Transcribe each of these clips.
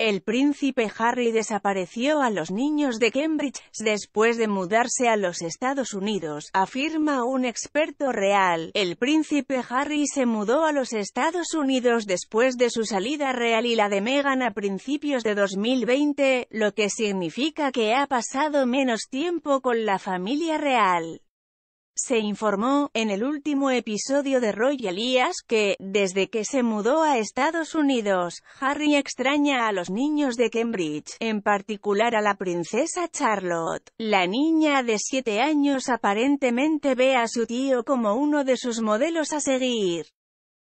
El príncipe Harry desapareció a los niños de Cambridge, después de mudarse a los Estados Unidos, afirma un experto real. El príncipe Harry se mudó a los Estados Unidos después de su salida real y la de Meghan a principios de 2020, lo que significa que ha pasado menos tiempo con la familia real. Se informó, en el último episodio de Roy Elías que, desde que se mudó a Estados Unidos, Harry extraña a los niños de Cambridge, en particular a la princesa Charlotte. La niña de 7 años aparentemente ve a su tío como uno de sus modelos a seguir.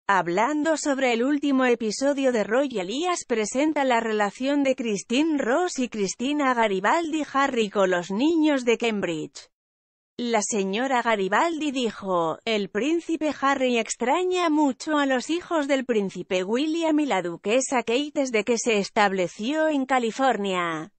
Hablando sobre el último episodio de Roy Elias presenta la relación de Christine Ross y Cristina Garibaldi Harry con los niños de Cambridge. La señora Garibaldi dijo, el príncipe Harry extraña mucho a los hijos del príncipe William y la duquesa Kate desde que se estableció en California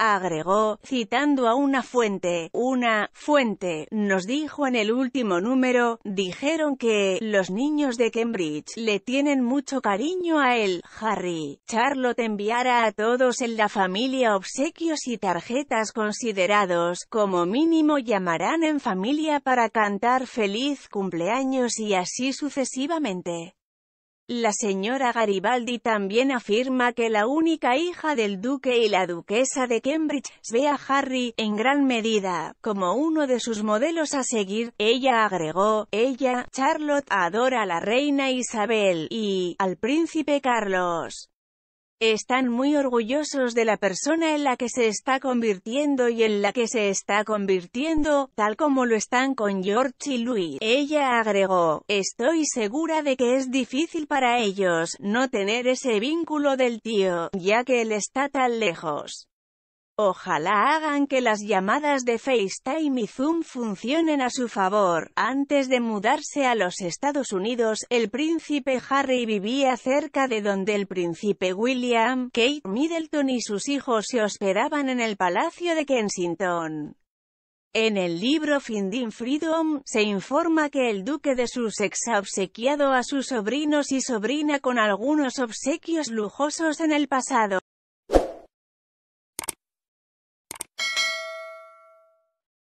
agregó, citando a una fuente, una fuente, nos dijo en el último número, dijeron que, los niños de Cambridge, le tienen mucho cariño a él, Harry, Charlotte enviará a todos en la familia obsequios y tarjetas considerados, como mínimo llamarán en familia para cantar feliz cumpleaños y así sucesivamente. La señora Garibaldi también afirma que la única hija del duque y la duquesa de Cambridge ve a Harry, en gran medida, como uno de sus modelos a seguir. Ella agregó, ella, Charlotte, adora a la reina Isabel y, al príncipe Carlos. Están muy orgullosos de la persona en la que se está convirtiendo y en la que se está convirtiendo, tal como lo están con George y Louis. Ella agregó, estoy segura de que es difícil para ellos no tener ese vínculo del tío, ya que él está tan lejos. Ojalá hagan que las llamadas de FaceTime y Zoom funcionen a su favor. Antes de mudarse a los Estados Unidos, el príncipe Harry vivía cerca de donde el príncipe William, Kate Middleton y sus hijos se hospedaban en el Palacio de Kensington. En el libro Finding Freedom, se informa que el duque de Sussex ha obsequiado a sus sobrinos y sobrina con algunos obsequios lujosos en el pasado.